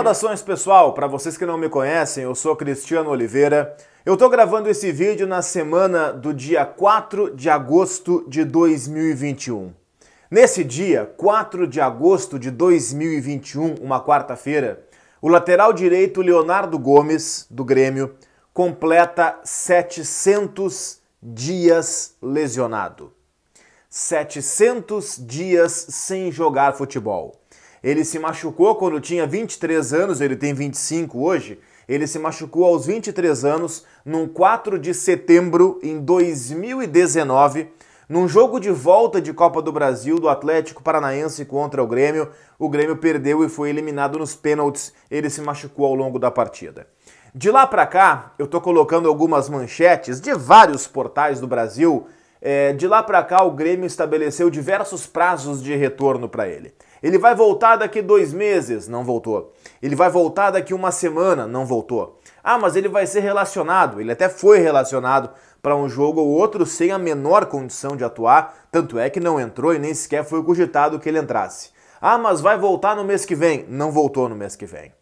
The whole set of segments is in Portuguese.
Saudações pessoal, para vocês que não me conhecem, eu sou Cristiano Oliveira. Eu estou gravando esse vídeo na semana do dia 4 de agosto de 2021. Nesse dia, 4 de agosto de 2021, uma quarta-feira, o lateral direito Leonardo Gomes, do Grêmio, completa 700 dias lesionado. 700 dias sem jogar futebol. Ele se machucou quando tinha 23 anos, ele tem 25 hoje. Ele se machucou aos 23 anos, num 4 de setembro em 2019, num jogo de volta de Copa do Brasil do Atlético Paranaense contra o Grêmio. O Grêmio perdeu e foi eliminado nos pênaltis. Ele se machucou ao longo da partida. De lá para cá, eu tô colocando algumas manchetes de vários portais do Brasil. É, de lá para cá, o Grêmio estabeleceu diversos prazos de retorno para ele. Ele vai voltar daqui dois meses, não voltou. Ele vai voltar daqui uma semana, não voltou. Ah, mas ele vai ser relacionado. Ele até foi relacionado para um jogo ou outro sem a menor condição de atuar, tanto é que não entrou e nem sequer foi cogitado que ele entrasse. Ah, mas vai voltar no mês que vem. Não voltou no mês que vem.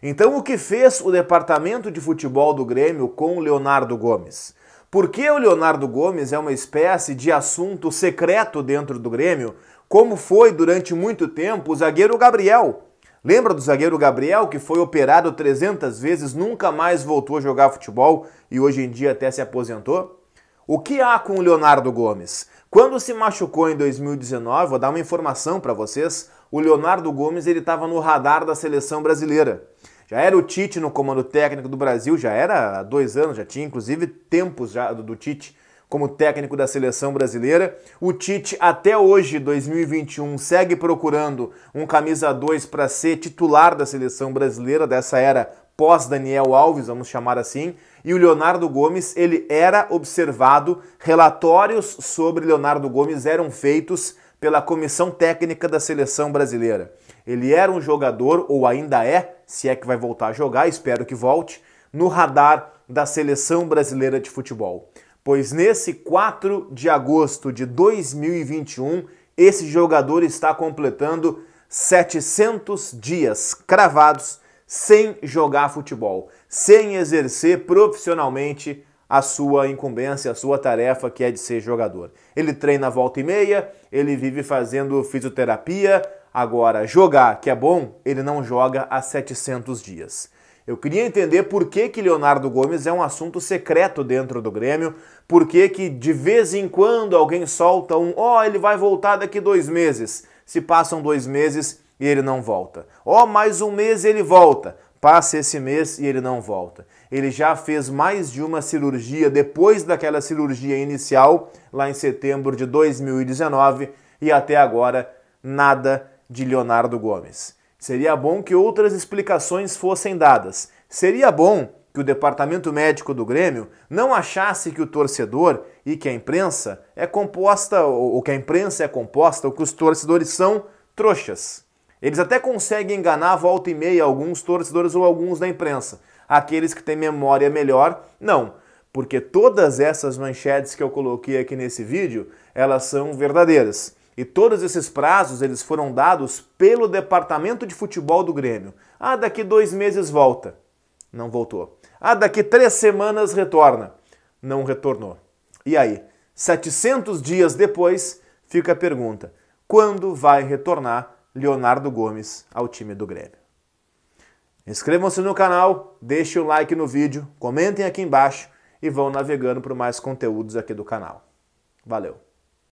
Então, o que fez o departamento de futebol do Grêmio com o Leonardo Gomes? Porque o Leonardo Gomes é uma espécie de assunto secreto dentro do Grêmio, como foi durante muito tempo o zagueiro Gabriel. Lembra do zagueiro Gabriel que foi operado 300 vezes, nunca mais voltou a jogar futebol e hoje em dia até se aposentou? O que há com o Leonardo Gomes? Quando se machucou em 2019, vou dar uma informação para vocês, o Leonardo Gomes ele estava no radar da seleção brasileira. Já era o Tite no comando técnico do Brasil, já era há dois anos, já tinha inclusive tempos já do Tite como técnico da seleção brasileira. O Tite, até hoje, 2021, segue procurando um camisa 2 para ser titular da seleção brasileira, dessa era pós-Daniel Alves, vamos chamar assim. E o Leonardo Gomes, ele era observado, relatórios sobre Leonardo Gomes eram feitos pela comissão técnica da seleção brasileira. Ele era um jogador, ou ainda é, se é que vai voltar a jogar, espero que volte, no radar da seleção brasileira de futebol pois nesse 4 de agosto de 2021, esse jogador está completando 700 dias cravados sem jogar futebol, sem exercer profissionalmente a sua incumbência, a sua tarefa que é de ser jogador. Ele treina volta e meia, ele vive fazendo fisioterapia, agora jogar, que é bom, ele não joga há 700 dias. Eu queria entender por que, que Leonardo Gomes é um assunto secreto dentro do Grêmio, por que, que de vez em quando alguém solta um, ó, oh, ele vai voltar daqui dois meses. Se passam dois meses e ele não volta. Ó, oh, mais um mês e ele volta. Passa esse mês e ele não volta. Ele já fez mais de uma cirurgia depois daquela cirurgia inicial, lá em setembro de 2019, e até agora nada de Leonardo Gomes. Seria bom que outras explicações fossem dadas. Seria bom que o departamento médico do Grêmio não achasse que o torcedor e que a imprensa é composta, ou que a imprensa é composta, ou que os torcedores são trouxas. Eles até conseguem enganar volta e meia alguns torcedores ou alguns da imprensa. Aqueles que têm memória melhor, não. Porque todas essas manchetes que eu coloquei aqui nesse vídeo, elas são verdadeiras. E todos esses prazos eles foram dados pelo departamento de futebol do Grêmio. Ah, daqui dois meses volta. Não voltou. Ah, daqui três semanas retorna. Não retornou. E aí? 700 dias depois, fica a pergunta: quando vai retornar Leonardo Gomes ao time do Grêmio? Inscrevam-se no canal, deixem o like no vídeo, comentem aqui embaixo e vão navegando por mais conteúdos aqui do canal. Valeu!